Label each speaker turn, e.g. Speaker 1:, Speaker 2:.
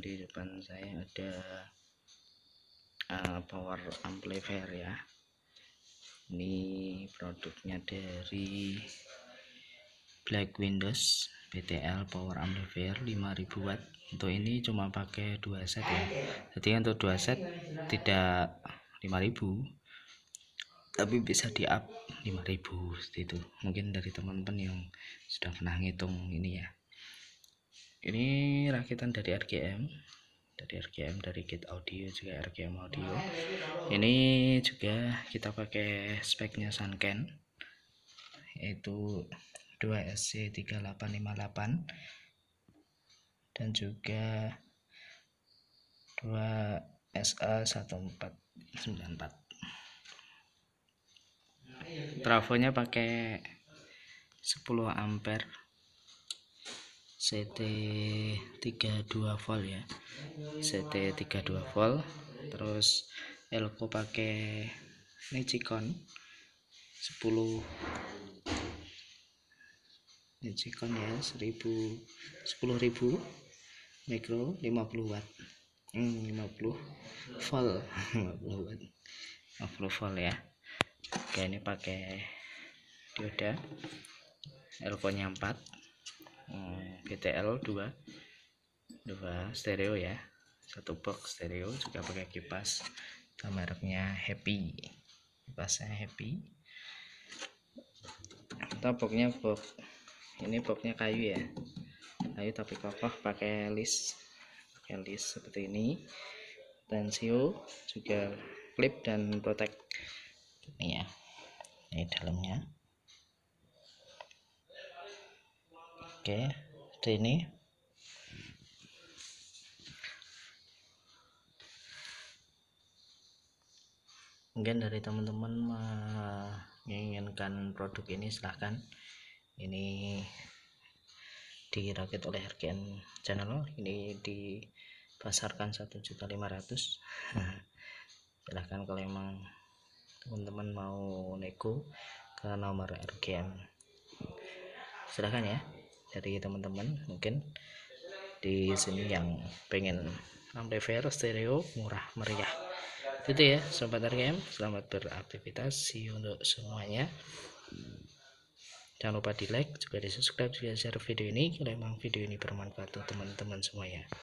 Speaker 1: di depan saya ada uh, power amplifier ya ini produknya dari Black Windows BTL power amplifier 5000 watt untuk ini cuma pakai dua set ya jadi untuk dua set tidak 5000 tapi bisa di up 5000 itu mungkin dari teman-teman yang sudah pernah ngitung ini ya ini rakitan dari RGM dari RGM dari kit audio juga RGM audio ini juga kita pakai speknya Sanken yaitu 2SC3858 dan juga 2SA1494 trafonya pakai 10 ampere CT 32 volt ya CT 32 volt terus elko pakai Nichicon 10 Nichicon ya 1000 10000 mikro 50 watt hmm, 50 volt 50 watt 50 volt ya oke ini pakai dioda elko nya 4 GTL 2 2 stereo ya satu box stereo juga pakai kipas mereknya Happy kipasnya Happy kita boxnya box ini boxnya kayu ya kayu tapi kokoh pakai list pakai list seperti ini tensio juga clip dan protect ini ya ini dalamnya Oke, ini Mungkin dari teman-teman menginginkan produk ini silahkan. Ini dirakit oleh RGN Channel. Ini dipasarkan 1.500. silahkan kalau emang teman-teman mau nego ke nomor RGN. Silahkan ya dari teman-teman mungkin di sini yang pengen amplifier stereo murah meriah itu ya sobat RGM selamat beraktivitas see you untuk semuanya jangan lupa di like juga di subscribe juga share video ini kalau memang video ini bermanfaat untuk teman-teman semuanya